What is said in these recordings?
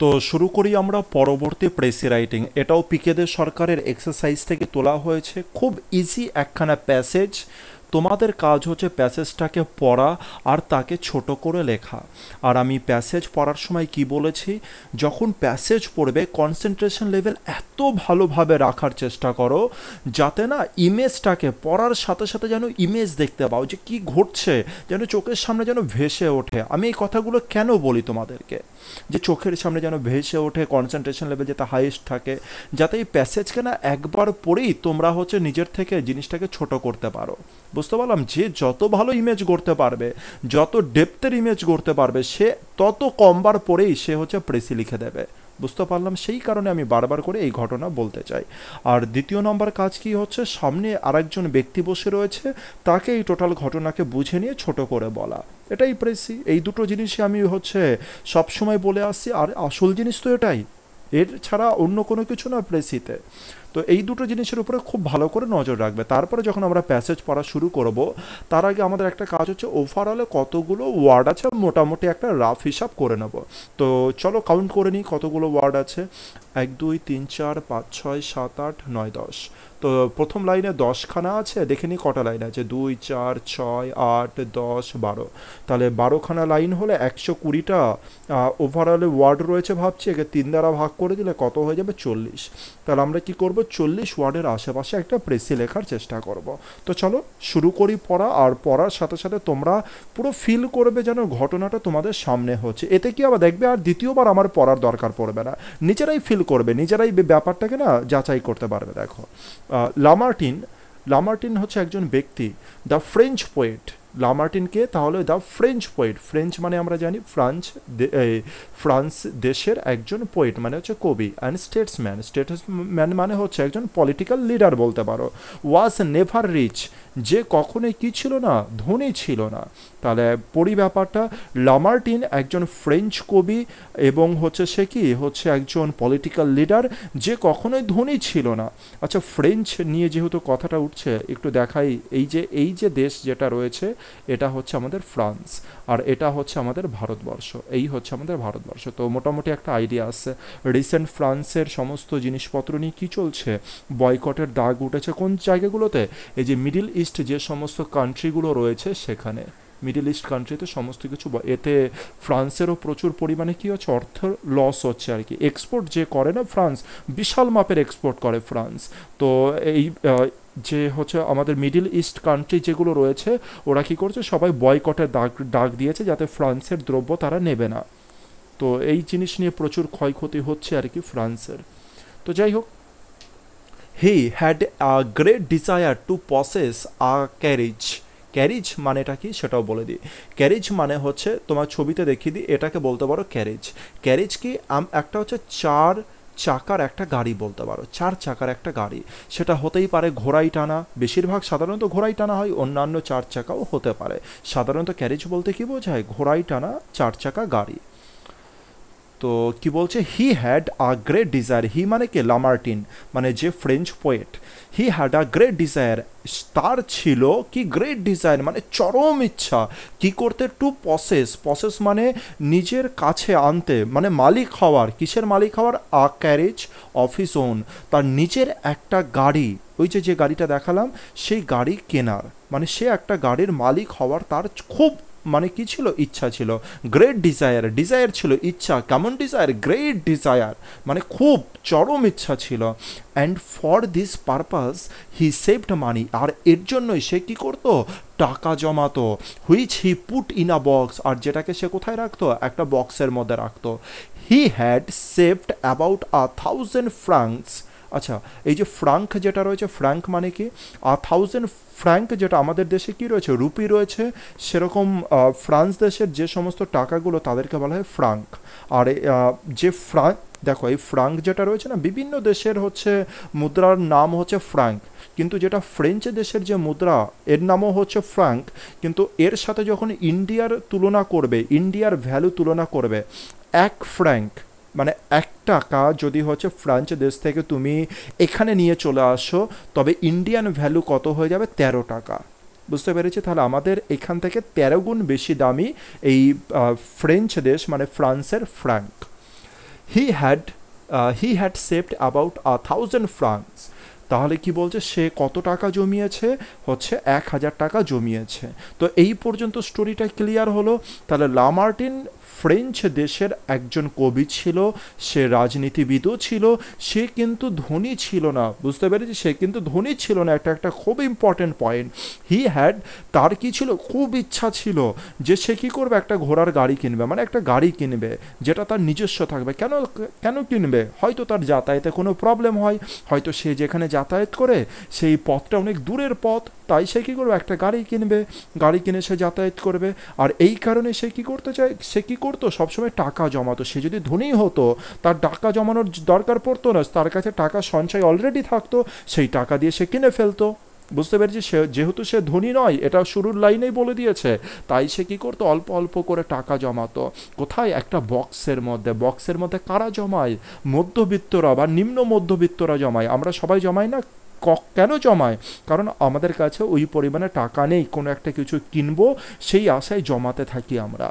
তো শুরু করি আমরা পরবর্তী প্রেসি রাইটিং এটাও পিকেদের সরকারের এক্সারসাইজ থেকে তোলা হয়েছে খুব ইজি একখানা প্যাসেজ তোমাদের কাজ হচ্ছে প্যাসেজটাকে পড়া আর তাকে ছোট করে লেখা আর আমি প্যাসেজ পড়ার সময় কি বলেছি যখন প্যাসেজ পড়বে কনসেন্ট্রেশন লেভেল এত ভালোভাবে রাখার চেষ্টা করো যাতে না ইমেজটাকে পড়ার সাথে সাথে যেন ইমেজ দেখতে পাও যে কি ঘটছে যেন চোখের সামনে যেন ভেসে ওঠে আমি এই কথাগুলো কেন বলি তোমাদেরকে যে চোখের সামনে যেন ভেসে ওঠে কনসেন্ট্রেশন লেভেল যেটা হাইয়েস্ট থাকে যাতে এই প্যাসেজকে না একবার পড়েই তোমরা হচ্ছে নিজের থেকে জিনিসটাকে ছোট করতে পারো বুঝতে পারলাম যে যত ভালো ইমেজ করতে পারবে যত ডেপথের ইমেজ করতে পারবে সে তত কমবার পরেই সে হচ্ছে প্রেসি লিখে দেবে বুঝতে পারলাম সেই কারণে আমি বারবার করে এই ঘটনা বলতে চাই আর দ্বিতীয় নম্বর কাজ কি হচ্ছে সামনে আরেকজন ব্যক্তি বসে রয়েছে তাকে এই টোটাল ঘটনাকে বুঝে নিয়ে ছোট করে বলা এটাই প্রেসি এই দুটো জিনিসই আমি হচ্ছে সবসময় বলে আসছি আর আসল জিনিস তো এটাই এর ছাড়া অন্য কোনো কিছু না প্রেসিতে তো এই দুটো জিনিসের উপরে খুব ভালো করে নজর রাখবে তারপরে যখন আমরা প্যাসেজ পড়া শুরু করব তার আগে আমাদের একটা কাজ হচ্ছে ওভারঅলে কতগুলো ওয়ার্ড আছে মোটামুটি একটা রাফ হিসাব করে নেব তো চলো কাউন্ট করে নিই কতগুলো ওয়ার্ড আছে এক দুই তিন চার পাঁচ ছয় সাত আট নয় দশ তো প্রথম লাইনে দশখানা আছে দেখে নিই কটা লাইন আছে দুই চার ছয় আট দশ বারো তাহলে বারোখানা লাইন হলে একশো কুড়িটা ওভারঅলে ওয়ার্ড রয়েছে ভাবছি একে তিন দ্বারা ভাগ করে দিলে কত হয়ে যাবে চল্লিশ তাহলে আমরা কি করব চল্লিশ ওয়ার্ডের আশেপাশে একটা প্রেসি লেখার চেষ্টা করব তো চলো শুরু করি পড়া আর পড়ার সাথে সাথে তোমরা পুরো ফিল করবে যেন ঘটনাটা তোমাদের সামনে হচ্ছে এতে কি আবার দেখবে আর দ্বিতীয়বার আমার পড়ার দরকার পড়বে না নিজেরাই ফিল করবে নিজেরাই ব্যাপারটাকে না যাচাই করতে পারবে দেখো লামার্টিন লামার্টিন হচ্ছে একজন ব্যক্তি দ্য ফ্রেঞ্চ পোয়েট লামার্টিনকে তাহলে দ্য ফ্রেঞ্চ পোয়েট ফ্রেঞ্চ মানে আমরা জানি ফ্রান্স ফ্রান্স দেশের একজন পোয়েট মানে হচ্ছে কবি অ্যান্ড স্টেটসম্যান স্টেটসম্যান মানে হচ্ছে একজন পলিটিক্যাল লিডার বলতে পারো ওয়াজ নেভার রিচ যে কখনোই কী ছিল না ধনী ছিল না তাহলে পরি ব্যাপারটা লামার্টিন একজন ফ্রেঞ্চ কবি এবং হচ্ছে সে কি হচ্ছে একজন পলিটিক্যাল লিডার যে কখনোই ধনী ছিল না আচ্ছা ফ্রেঞ্চ নিয়ে যেহেতু কথাটা উঠছে একটু দেখাই এই যে এই যে দেশ যেটা রয়েছে এটা হচ্ছে আমাদের ফ্রান্স আর এটা হচ্ছে আমাদের ভারতবর্ষ এই হচ্ছে আমাদের ভারতবর্ষ তো মোটামুটি একটা আইডিয়া আছে রিসেন্ট ফ্রান্সের সমস্ত জিনিসপত্র নিয়ে কী চলছে বয়কটের দাগ উঠেছে কোন জায়গাগুলোতে এই যে মিডিল ইস্ট যে সমস্ত কান্ট্রিগুলো রয়েছে সেখানে মিডিল ইস্ট কান্ট্রিতে সমস্ত কিছু এতে ফ্রান্সেরও প্রচুর পরিমাণে কী হচ্ছে অর্থ লস হচ্ছে আর কি এক্সপোর্ট যে করে না ফ্রান্স বিশাল মাপের এক্সপোর্ট করে ফ্রান্স তো এই যে হচ্ছে আমাদের মিডিল ইস্ট কান্ট্রি যেগুলো রয়েছে ওরা কি করছে সবাই বয়কটের ডাক ডাক দিয়েছে যাতে ফ্রান্সের দ্রব্য তারা নেবে না তো এই জিনিস নিয়ে প্রচুর ক্ষয়ক্ষতি হচ্ছে আর কি ফ্রান্সের তো যাই হোক he had a great desire to possess a carriage carriage মানেটা কি সেটাও বলে দিই ক্যারিজ মানে হচ্ছে তোমার ছবিতে দেখিয়ে দিই এটাকে বলতে পারো ক্যারিজ ক্যারিজ কি একটা হচ্ছে চার চাকার একটা গাড়ি বলতে পারো চার চাকার একটা গাড়ি সেটা হতেই পারে ঘোড়াই টানা বেশিরভাগ সাধারণত ঘোড়াই টানা হয় অন্যান্য চার চাকাও হতে পারে সাধারণত ক্যারেজ বলতে কি বোঝায় ঘোড়াই টানা চার চাকা গাড়ি তো কি বলছে he had a great desire he মানে কি লামার্টিন মানে যে French poet he had a great desire তার ছিল কি গ্রেট ডিজায়ার মানে চরম ইচ্ছা কি করতে টু প্রসেস প্রসেস মানে নিজের কাছে আনতে মানে মালিক হওয়ার কিসের মালিক হওয়ার আ ক্যারেজ অফিস ওন তার নিজের একটা গাড়ি ওই যে যে গাড়িটা দেখালাম সেই গাড়ি কেনার মানে সে একটা গাড়ির মালিক হওয়ার তার খুব মানে কি ছিল ইচ্ছা ছিল গ্রেট ডিজায়ার ডিজায়ার ছিল ইচ্ছা কেমন ডিজায়ার গ্রেট ডিজায়ার মানে খুব চরম ইচ্ছা ছিল and for this purpose he saved money আর এর জন্যই সে কী করতো টাকা জমাতো which he put in a box আর যেটাকে সে কোথায় রাখতো একটা বক্সের মধ্যে রাখতো he had saved about a thousand francs আচ্ছা এই যে ফ্রাঙ্ক যেটা রয়েছে ফ্র্যাঙ্ক মানে কি থাউজেন্ড ফ্র্যাঙ্ক যেটা আমাদের দেশে কি রয়েছে রুপি রয়েছে সেরকম ফ্রান্স দেশের যে সমস্ত টাকাগুলো তাদেরকে বলা হয় ফ্রাঙ্ক আর যে ফ্রাঙ্ক দেখো এই ফ্রাঙ্ক যেটা রয়েছে না বিভিন্ন দেশের হচ্ছে মুদ্রার নাম হচ্ছে ফ্রাঙ্ক কিন্তু যেটা ফ্রেঞ্চ দেশের যে মুদ্রা এর নামও হচ্ছে ফ্রাঙ্ক কিন্তু এর সাথে যখন ইন্ডিয়ার তুলনা করবে ইন্ডিয়ার ভ্যালু তুলনা করবে এক ফ্র্যাঙ্ক মানে এক টাকা যদি হচ্ছে ফ্রান্স দেশ থেকে তুমি এখানে নিয়ে চলে আসো তবে ইন্ডিয়ান ভ্যালু কত হয়ে যাবে তেরো টাকা বুঝতে পেরেছি তাহলে আমাদের এখান থেকে তেরো গুণ বেশি দামি এই ফ্রেঞ্চ দেশ মানে ফ্রান্সের franc he had he had saved about a thousand francs তাহলে কি বলছে সে কত টাকা জমিয়েছে হচ্ছে এক হাজার টাকা জমিয়েছে তো এই পর্যন্ত স্টোরিটা ক্লিয়ার হলো তাহলে লামার্টিন ফ্রেঞ্চ দেশের একজন কবি ছিল সে রাজনীতিবিদও ছিল সে কিন্তু ধনী ছিল না বুঝতে পেরেছি সে কিন্তু ধনী ছিল না এটা একটা খুব ইম্পর্টেন্ট পয়েন্ট হি হ্যাড তার কি ছিল খুব ইচ্ছা ছিল যে সে কী করবে একটা ঘোড়ার গাড়ি কিনবে মানে একটা গাড়ি কিনবে যেটা তার নিজস্ব থাকবে কেন কেন কিনবে হয়তো তার যাতায়াতে কোনো প্রবলেম হয় হয়তো সে যেখানে যা যাতায়াত করে সেই পথটা অনেক দূরের পথ তাই সে কী করবে একটা গাড়ি কিনবে গাড়ি কিনে সে যাতায়াত করবে আর এই কারণে সে কী করতে চায় সে কী করতো সবসময় টাকা জমাতো সে যদি ধনী হতো তার টাকা জমানোর দরকার পড়তো না তার কাছে টাকা সঞ্চয় অলরেডি থাকতো সেই টাকা দিয়ে সে কিনে ফেলতো বুঝতে পেরেছি সে যেহেতু সে ধনী নয় এটা শুরুর লাইনেই বলে দিয়েছে তাই সে কি করতো অল্প অল্প করে টাকা জমাতো কোথায় একটা বক্সের মধ্যে বক্সের মধ্যে কারা জমায় মধ্যবিত্তরা বা নিম্ন মধ্যবিত্তরা জমায় আমরা সবাই জমাই না কেন জমায় কারণ আমাদের কাছে ওই পরিমাণে টাকা নেই কোনো একটা কিছু কিনবো সেই আশায় জমাতে থাকি আমরা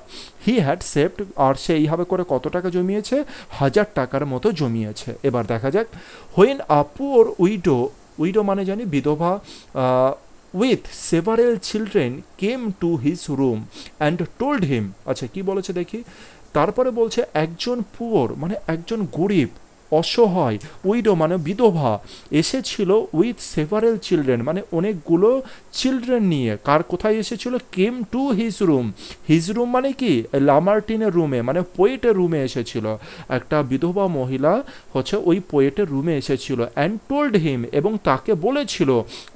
হি হ্যাড সেভড আর সে এইভাবে করে কত টাকা জমিয়েছে হাজার টাকার মতো জমিয়েছে এবার দেখা যাক হোয়েন আপুর উইডো উইডো মানে জানি বিধবা with several children came to his room and told him আচ্ছা কি বলেছে দেখি তারপরে বলছে একজন পুয়োর মানে একজন গরিব অসহায় উইডো মানে বিধবা এসেছিল উইথ সেভারেল চিলড্রেন মানে অনেকগুলো চিলড্রেন নিয়ে কার কোথায় এসেছিল came to his room his room মানে কি লামার্টিনের রুমে মানে পোয়েটের রুমে এসেছিল একটা বিধবা মহিলা হচ্ছে ওই পোয়েটের রুমে এসেছিল অ্যান্ড টোল্ড হিম এবং তাকে বলেছিল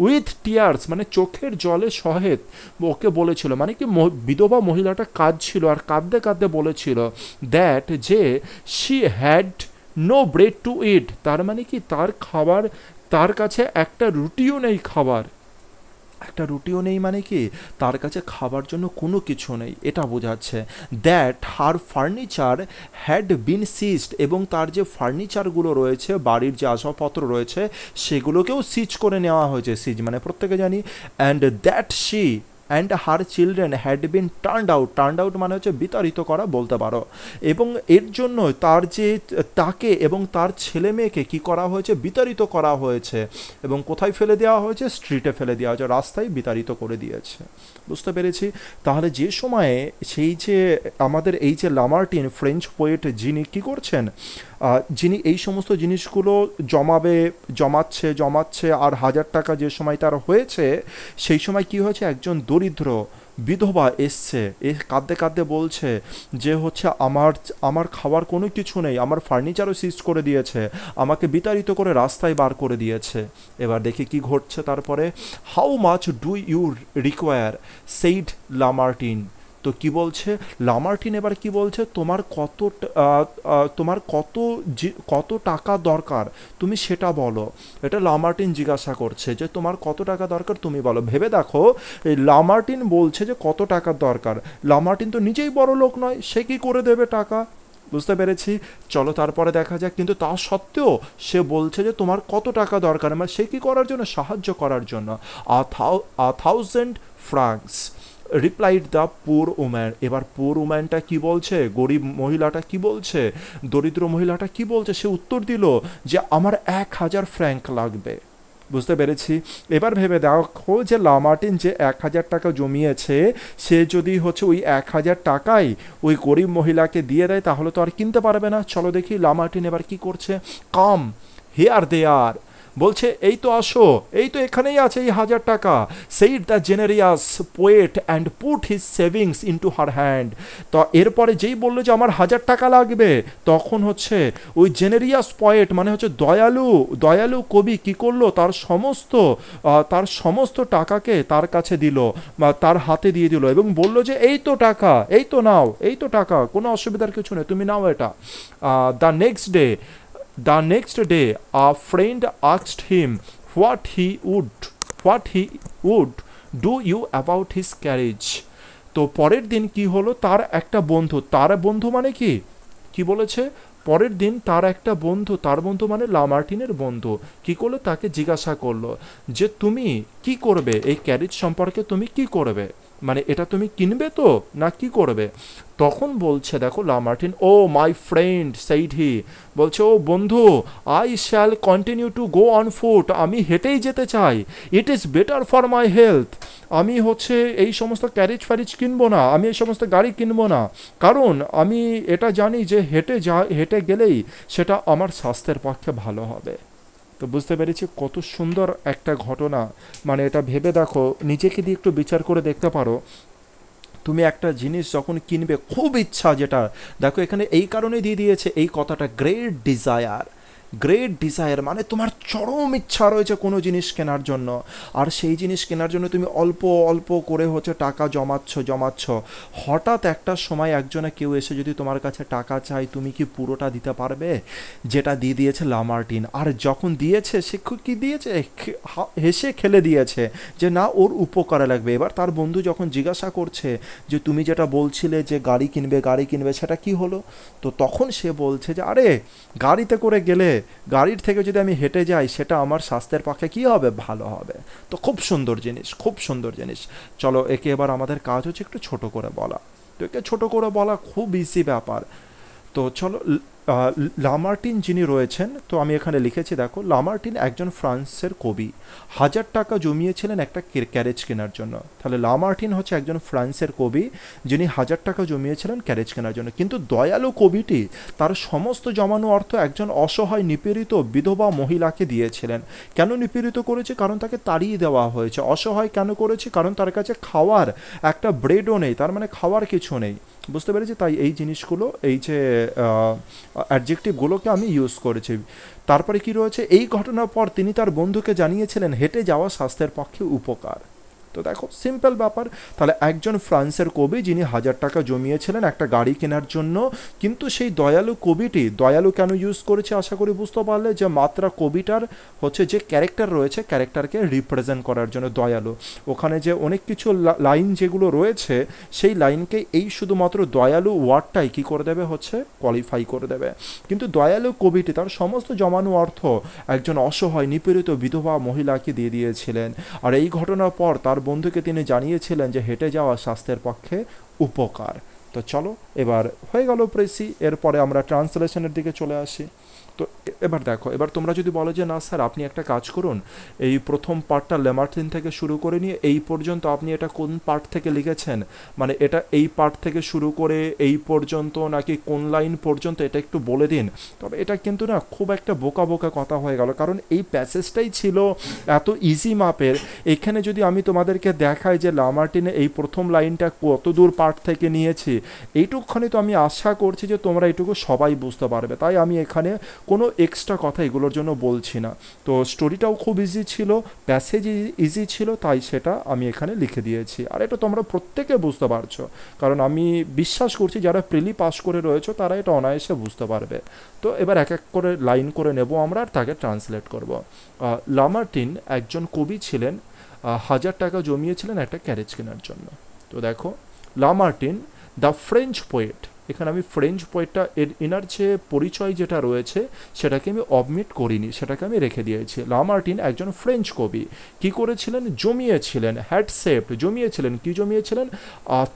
উইথ টিয়ার্স মানে চোখের জলে সহেত ওকে বলেছিল মানে কি বিধবা মহিলাটা কাঁদছিল আর কাঁদতে কাঁদতে বলেছিল দ্যাট যে she had no bread to eat তার মানে কি তার খাবার তার কাছে একটা রুটিও নেই খাবার একটা রুটিও নেই মানে কি তার কাছে খাবার জন্য কোনো কিছু নেই এটা বোঝাচ্ছে that her furniture had been seized এবং তার যে ফার্নিচারগুলো রয়েছে বাড়ির যে আসবাবপত্র রয়েছে সেগুলোকেও সিজ করে নেওয়া হয়েছে সিজ মানে প্রত্যেকে জানি and that she and her children had been turned out turned out মানে হচ্ছে বিতাড়িত করা বলতে পারো এবং এর জন্য তার যে তাকে এবং তার ছেলে মেয়েকে কী করা হয়েছে বিতাড়িত করা হয়েছে এবং কোথায় ফেলে দেওয়া হয়েছে স্ট্রিটে ফেলে দেওয়া হয়েছে রাস্তায় বিতাড়িত করে দিয়েছে বুঝতে পেরেছি তাহলে যে সময়ে সেই যে আমাদের এই যে লামার্টিন ফ্রেঞ্চ পোয়েট যিনি কি করছেন যিনি এই সমস্ত জিনিসগুলো জমাবে জমাচ্ছে জমাচ্ছে আর হাজার টাকা যে সময় তার হয়েছে সেই সময় কি হয়েছে একজন দরিদ্র বিধবা এসছে এ কাঁদতে কাঁদতে বলছে যে হচ্ছে আমার আমার খাওয়ার কোনো কিছু নেই আমার ফার্নিচারও সিজ করে দিয়েছে আমাকে বিতাড়িত করে রাস্তায় বার করে দিয়েছে এবার দেখি কি ঘটছে তারপরে how much do you require said Lamartine তো কি বলছে লামার্টিন এবার কি বলছে তোমার কত তোমার কত কত টাকা দরকার তুমি সেটা বলো এটা লামার্টিন জিজ্ঞাসা করছে যে তোমার কত টাকা দরকার তুমি বলো ভেবে দেখো লামার্টিন বলছে যে কত টাকা দরকার লামার্টিন তো নিজেই বড় লোক নয় সে কি করে দেবে টাকা বুঝতে পেরেছি চলো তারপরে দেখা যাক কিন্তু তা সত্ত্বেও সে বলছে যে তোমার কত টাকা দরকার মানে সে কি করার জন্য সাহায্য করার জন্য a thousand francs replied the poor woman এবার পুর ওম্যানটা কি বলছে গরিব মহিলাটা কি বলছে দরিদ্র মহিলাটা কি বলছে সে উত্তর দিল যে আমার এক হাজার ফ্র্যাঙ্ক লাগবে বুঝতে পেরেছি এবার ভেবে দেখো যে লামার্টিন যে এক হাজার টাকা জমিয়েছে সে যদি হচ্ছে ওই এক হাজার টাকাই ওই গরিব মহিলাকে দিয়ে দেয় তাহলে তো আর কিনতে পারবে না চলো দেখি লামার্টিন এবার কি করছে কাম হেয়ার দে আর বলছে এই তো আসো এই তো এখানেই আছে এই হাজার টাকা said the generous poet and put his savings into her hand তো এরপরে যেই বললো যে আমার হাজার টাকা লাগবে তখন হচ্ছে ওই জেনেরিয়াস পয়েট মানে হচ্ছে দয়ালু দয়ালু কবি কি করলো তার সমস্ত তার সমস্ত টাকাকে তার কাছে দিল বা তার হাতে দিয়ে দিল এবং বলল যে এই তো টাকা এই তো নাও এই তো টাকা কোনো অসুবিধার কিছু নেই তুমি নাও এটা the next day The next day a friend asked him what he would what he would do you about his carriage তো পরের দিন কি হলো তার একটা বন্ধু তার বন্ধু মানে কি কি বলেছে পরের দিন তার একটা বন্ধু তার বন্ধু মানে লামার্টিনের বন্ধু কি করলো তাকে জিজ্ঞাসা করলো যে তুমি কি করবে এই ক্যারিজ সম্পর্কে তুমি কি করবে মানে এটা তুমি কিনবে তো না কি করবে তখন বলছে দেখো লামার্টিন ও মাই ফ্রেন্ড সেইড হি বলছে ও বন্ধু I shall continue to go on foot আমি হেঁটেই যেতে চাই it is better for my health আমি হচ্ছে এই সমস্ত ক্যারেজ ফ্যারেজ কিনবো না আমি এই সমস্ত গাড়ি কিনবো না কারণ আমি এটা জানি যে হেঁটে যা হেঁটে গেলেই সেটা আমার স্বাস্থ্যের পক্ষে ভালো হবে তো বুঝতে পেরেছি কত সুন্দর একটা ঘটনা মানে এটা ভেবে দেখো নিজেকে দিয়ে একটু বিচার করে দেখতে পারো তুমি একটা জিনিস যখন কিনবে খুব ইচ্ছা যেটা দেখো এখানে এই কারণে দিয়ে দিয়েছে এই কথাটা গ্রেট ডিজায়ার গ্রেট ডিজায়ার মানে তোমার চরম ইচ্ছা রয়েছে কোনো জিনিস কেনার জন্য আর সেই জিনিস কেনার জন্য তুমি অল্প অল্প করে হচ্ছে টাকা জমাচ্ছ জমাচ্ছ হঠাৎ একটা সময় একজনে কেউ এসে যদি তোমার কাছে টাকা চায় তুমি কি পুরোটা দিতে পারবে যেটা দিয়ে দিয়েছে লামার্টিন আর যখন দিয়েছে সে কী দিয়েছে হেসে খেলে দিয়েছে যে না ওর উপকারে লাগবে এবার তার বন্ধু যখন জিজ্ঞাসা করছে যে তুমি যেটা বলছিলে যে গাড়ি কিনবে গাড়ি কিনবে সেটা কি হলো তো তখন সে বলছে যে আরে গাড়িতে করে গেলে গাড়ির থেকে যদি আমি হেঁটে যাই সেটা আমার স্বাস্থ্যের পক্ষে কী হবে ভালো হবে তো খুব সুন্দর জিনিস খুব সুন্দর জিনিস চলো একে এবার আমাদের কাজ হচ্ছে একটু ছোট করে বলা তো একে ছোট করে বলা খুব ইজি ব্যাপার তো চলো লামার্টিন যিনি রয়েছেন তো আমি এখানে লিখেছি দেখো লামার্টিন একজন ফ্রান্সের কবি হাজার টাকা জমিয়েছিলেন একটা ক্যারেজ কেনার জন্য তাহলে লামার্টিন হচ্ছে একজন ফ্রান্সের কবি যিনি হাজার টাকা জমিয়েছিলেন ক্যারেজ কেনার জন্য কিন্তু দয়ালু কবিটি তার সমস্ত জমানো অর্থ একজন অসহায় নিপীড়িত বিধবা মহিলাকে দিয়েছিলেন কেন নিপীড়িত করেছে কারণ তাকে তাড়িয়ে দেওয়া হয়েছে অসহায় কেন করেছে কারণ তার কাছে খাওয়ার একটা ব্রেডও নেই তার মানে খাওয়ার কিছু নেই বুঝতে পেরেছি তাই এই জিনিসগুলো এই যে অ্যাডজেক্টিভগুলোকে আমি ইউজ করেছি তারপরে কি রয়েছে এই ঘটনার পর তিনি তার বন্ধুকে জানিয়েছিলেন হেঁটে যাওয়া স্বাস্থ্যের পক্ষে উপকার তো দেখো সিম্পল ব্যাপার তাহলে একজন ফ্রান্সের কবি যিনি হাজার টাকা জমিয়েছিলেন একটা গাড়ি কেনার জন্য কিন্তু সেই দয়ালু কবিটি দয়ালু কেন ইউজ করেছে আশা করি বুঝতে পারলে যে মাত্রা কবিটার হচ্ছে যে ক্যারেক্টার রয়েছে ক্যারেক্টারকে রিপ্রেজেন্ট করার জন্য দয়ালু ওখানে যে অনেক কিছু লাইন যেগুলো রয়েছে সেই লাইনকে এই শুধুমাত্র দয়ালু ওয়ার্ডটাই কী করে দেবে হচ্ছে কোয়ালিফাই করে দেবে কিন্তু দয়ালু কবিটি তার সমস্ত জমানো অর্থ একজন অসহায় নিপীড়িত বিধবা মহিলাকে দিয়ে দিয়েছিলেন আর এই ঘটনার পর তার বন্ধুকে তিনি জানিয়েছিলেন যে হেঁটে যাওয়া স্বাস্থ্যের পক্ষে উপকার তো চলো এবার হয়ে গেল প্রেসি এরপরে আমরা ট্রান্সলেশনের দিকে চলে আসি এবার দেখো এবার তোমরা যদি বলো যে না স্যার আপনি একটা কাজ করুন এই প্রথম পার্টটা লেমার্থিন থেকে শুরু করে নিয়ে এই পর্যন্ত আপনি এটা কোন পার্ট থেকে লিখেছেন মানে এটা এই পার্ট থেকে শুরু করে এই পর্যন্ত নাকি কোন লাইন পর্যন্ত এটা একটু বলে দিন তবে এটা কিন্তু না খুব একটা বোকা বোকা কথা হয়ে গেল কারণ এই প্যাসেজটাই ছিল এত ইজি মাপের এখানে যদি আমি তোমাদেরকে দেখাই যে লামার্টিনে এই প্রথম লাইনটা কত দূর পার্ট থেকে নিয়েছি এইটুকখানি তো আমি আশা করছি যে তোমরা এটুকু সবাই বুঝতে পারবে তাই আমি এখানে কোনো এক এক্সট্রা কথা এগুলোর জন্য বলছি না তো স্টোরিটাও খুব ইজি ছিল প্যাসেজ ইজি ছিল তাই সেটা আমি এখানে লিখে দিয়েছি আর এটা তোমরা প্রত্যেকে বুঝতে পারছো কারণ আমি বিশ্বাস করছি যারা প্রিলি পাস করে রয়েছে তারা এটা অনায়াসে বুঝতে পারবে তো এবার এক এক করে লাইন করে নেব আমরা আর তাকে ট্রান্সলেট করব লামার্টিন একজন কবি ছিলেন হাজার টাকা জমিয়েছিলেন একটা ক্যারেজ কেনার জন্য তো দেখো লামার্টিন দ্য ফ্রেঞ্চ পোয়েট এখানে আমি ফ্রেঞ্চ পয়েন্টটা এর এনার যে পরিচয় যেটা রয়েছে সেটাকে আমি অবমিট করিনি সেটাকে আমি রেখে দিয়েছি লামার্টিন একজন ফ্রেঞ্চ কবি কি করেছিলেন জমিয়েছিলেন হ্যাডসেপ্ট জমিয়েছিলেন কি জমিয়েছিলেন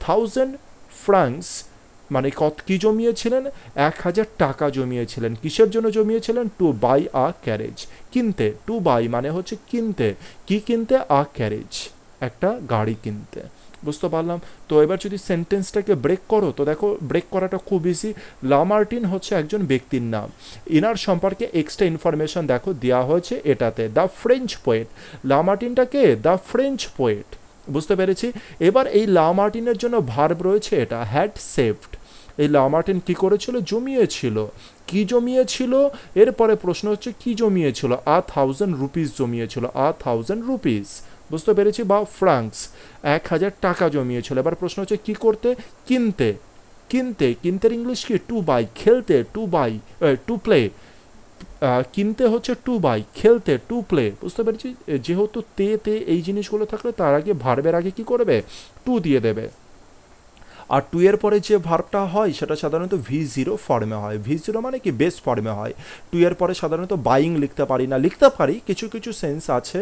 থাউজেন্ড ফ্রাঙ্কস মানে কত কী জমিয়েছিলেন এক হাজার টাকা জমিয়েছিলেন কিসের জন্য জমিয়েছিলেন টু বাই আ ক্যারেজ কিনতে টু বাই মানে হচ্ছে কিনতে কি কিনতে আ ক্যারেজ একটা গাড়ি কিনতে বুঝতে পারলাম তো এবার যদি সেন্টেন্সটাকে ব্রেক করো তো দেখো ব্রেক করাটা খুব ইজি লামার্টিন হচ্ছে একজন ব্যক্তির নাম ইনার সম্পর্কে এক্সট্রা ইনফরমেশন দেখো দেওয়া হয়েছে এটাতে দ্য ফ্রেঞ্চ পোয়েট লা মার্টিনটাকে দ্য ফ্রেঞ্চ পোয়েট বুঝতে পেরেছি এবার এই লামার্টিনের জন্য ভার্ব রয়েছে এটা হ্যাড সেভড এই লামার্টিন কি করেছিল জমিয়েছিল কি জমিয়েছিল এরপরে প্রশ্ন হচ্ছে কি জমিয়েছিল আ থাউজেন্ড রুপিস জমিয়েছিল আ থাউজেন্ড রুপিস বুঝতে পেরেছি বা ফ্রাঙ্কস এক হাজার টাকা জমিয়েছিল এবার প্রশ্ন হচ্ছে কি করতে কিনতে কিনতে কিনতের ইংলিশ কি টু বাই খেলতে টু বাই টু প্লে কিনতে হচ্ছে টু বাই খেলতে টু প্লে বুঝতে পেরেছি যেহেতু তে তে এই জিনিসগুলো থাকলে তার আগে ভারবের আগে কি করবে টু দিয়ে দেবে আর টু এর পরে যে ভার্বটা হয় সেটা সাধারণত ভি জিরো ফর্মে হয় ভি জিরো মানে কি বেস ফর্মে হয় টু এর পরে সাধারণত বাইং লিখতে পারি না লিখতে পারি কিছু কিছু সেন্স আছে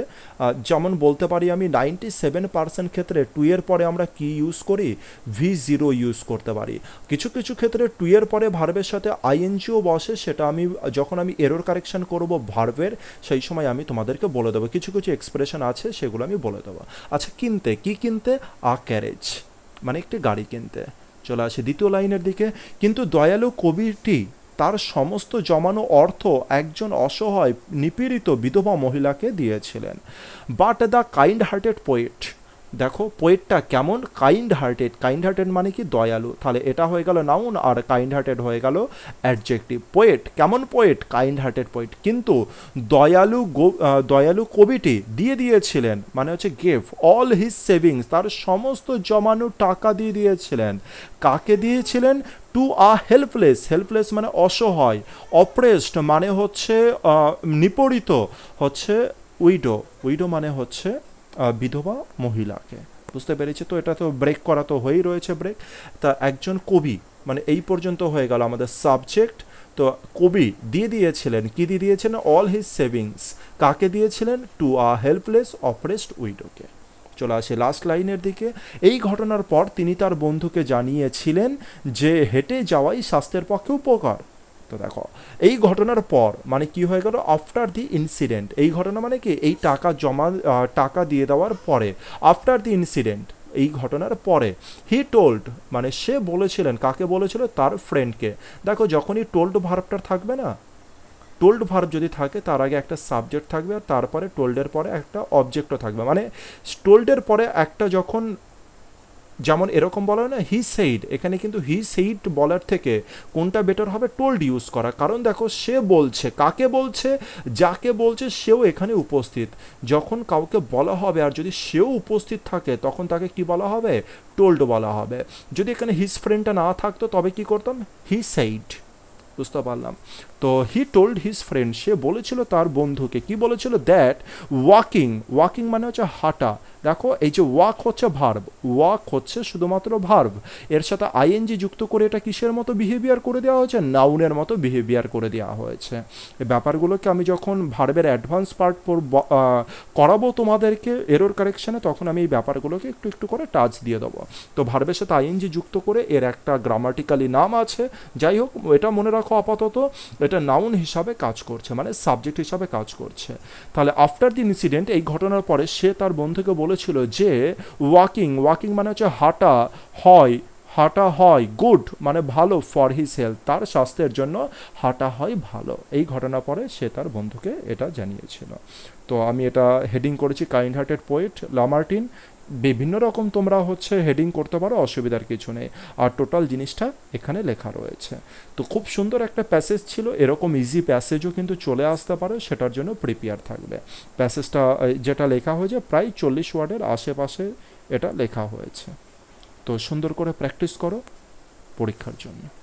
যেমন বলতে পারি আমি নাইনটি সেভেন পার্সেন্ট ক্ষেত্রে টু এর পরে আমরা কি ইউজ করি ভি জিরো ইউজ করতে পারি কিছু কিছু ক্ষেত্রে টু এর পরে ভার্বের সাথে আইএনজিও বসে সেটা আমি যখন আমি এরোর কারেকশন করব ভার্বের সেই সময় আমি তোমাদেরকে বলে দেবো কিছু কিছু এক্সপ্রেশন আছে সেগুলো আমি বলে দেবো আচ্ছা কিনতে কি কিনতে আ ক্যারেজ মানে একটি গাড়ি কিনতে চলে আসে দ্বিতীয় লাইনের দিকে কিন্তু দয়ালু কবিটি তার সমস্ত জমানো অর্থ একজন অসহায় নিপীড়িত বিধবা মহিলাকে দিয়েছিলেন but the kind hearted poet দেখো পোয়েটটা কেমন কাইন্ড হার্টেড কাইন্ড হার্টেড মানে কি দয়ালু তাহলে এটা হয়ে গেল নাউন আর কাইন্ড হার্টেড হয়ে গেল অ্যাডজেক্টিভ পোয়েট কেমন পোয়েট কাইন্ড হার্টেড পোয়েট কিন্তু দয়ালু দয়ালু কবিটি দিয়ে দিয়েছিলেন মানে হচ্ছে গেভ অল হিজ সেভিংস তার সমস্ত জমানো টাকা দিয়ে দিয়েছিলেন কাকে দিয়েছিলেন টু আ হেল্পলেস হেল্পলেস মানে অসহায় অপ্রেসড মানে হচ্ছে নিপড়িত হচ্ছে উইডো উইডো মানে হচ্ছে বিধবা মহিলাকে বুঝতে পেরেছি তো এটা তো ব্রেক করা তো হয়েই রয়েছে ব্রেক তা একজন কবি মানে এই পর্যন্ত হয়ে গেল আমাদের সাবজেক্ট তো কবি দিয়ে দিয়েছিলেন কি দিয়ে দিয়েছেন অল হিজ সেভিংস কাকে দিয়েছিলেন টু আ হেল্পলেস অপারেস্ট উইডোকে চলে আসে লাস্ট লাইনের দিকে এই ঘটনার পর তিনি তার বন্ধুকে জানিয়েছিলেন যে হেঁটে যাওয়াই স্বাস্থ্যের পক্ষে উপকার তো দেখো এই ঘটনার পর মানে কি হয়ে গেল আফটার দি ইনসিডেন্ট এই ঘটনা মানে কি এই টাকা জমা টাকা দিয়ে দেওয়ার পরে আফটার দি ইনসিডেন্ট এই ঘটনার পরে হি টোল্ড মানে সে বলেছিলেন কাকে বলেছিল তার ফ্রেন্ডকে দেখো যখনই টোল্ড ভার্বটা থাকবে না টোল্ড ভার্ভ যদি থাকে তার আগে একটা সাবজেক্ট থাকবে আর তারপরে টোল্ডের পরে একটা অবজেক্টও থাকবে মানে টোল্ডের পরে একটা যখন যেমন এরকম বলা হয় না হি সেইড এখানে কিন্তু হি সেইড বলার থেকে কোনটা বেটার হবে টোল্ড ইউজ করা কারণ দেখো সে বলছে কাকে বলছে যাকে বলছে সেও এখানে উপস্থিত যখন কাউকে বলা হবে আর যদি সেও উপস্থিত থাকে তখন তাকে কি বলা হবে টোল্ড বলা হবে যদি এখানে হিজ ফ্রেন্ডটা না থাকতো তবে কি করতাম হি সেইড বুঝতে পারলাম তো হি টোল্ড হিজ ফ্রেন্ড সে বলেছিল তার বন্ধুকে কি বলেছিল দ্যাট ওয়াকিং ওয়াকিং মানে হচ্ছে হাঁটা দেখো এই যে ওয়াক হচ্ছে ভার্ব ওয়াক হচ্ছে শুধুমাত্র ভার্ব এর সাথে আইএনজি যুক্ত করে এটা কিসের মতো বিহেভিয়ার করে দেওয়া হয়েছে নাউনের মতো বিহেভিয়ার করে দেওয়া হয়েছে এই ব্যাপারগুলোকে আমি যখন ভার্বের অ্যাডভান্স পার্ট করাবো তোমাদেরকে এরোর কারেকশানে তখন আমি এই ব্যাপারগুলোকে একটু একটু করে টাচ দিয়ে দেবো তো ভার্বের সাথে আইএনজি যুক্ত করে এর একটা গ্রামাটিক্যালি নাম আছে যাই হোক এটা মনে রাখো আপাতত এটা নাউন হিসাবে কাজ করছে মানে সাবজেক্ট হিসাবে কাজ করছে তাহলে আফটার দি ইনসিডেন্ট এই ঘটনার পরে সে তার বন্ধুকে বলে বলেছিল যে ওয়াকিং ওয়াকিং মানে হচ্ছে হাঁটা হয় হাঁটা হয় গুড মানে ভালো ফর হিজ হেলথ তার স্বাস্থ্যের জন্য হাঁটা হয় ভালো এই ঘটনা পরে সে তার বন্ধুকে এটা জানিয়েছিল তো আমি এটা হেডিং করেছি কাইন্ড হার্টেড পোয়েট লামার্টিন বিভিন্ন রকম তোমরা হচ্ছে হেডিং করতে পারো অসুবিধার কিছু নেই আর টোটাল জিনিসটা এখানে লেখা রয়েছে তো খুব সুন্দর একটা প্যাসেজ ছিল এরকম ইজি প্যাসেজও কিন্তু চলে আসতে পারে সেটার জন্য প্রিপেয়ার থাকবে প্যাসেজটা যেটা লেখা হয়েছে প্রায় চল্লিশ ওয়ার্ডের আশেপাশে এটা লেখা হয়েছে তো সুন্দর করে প্র্যাকটিস করো পরীক্ষার জন্য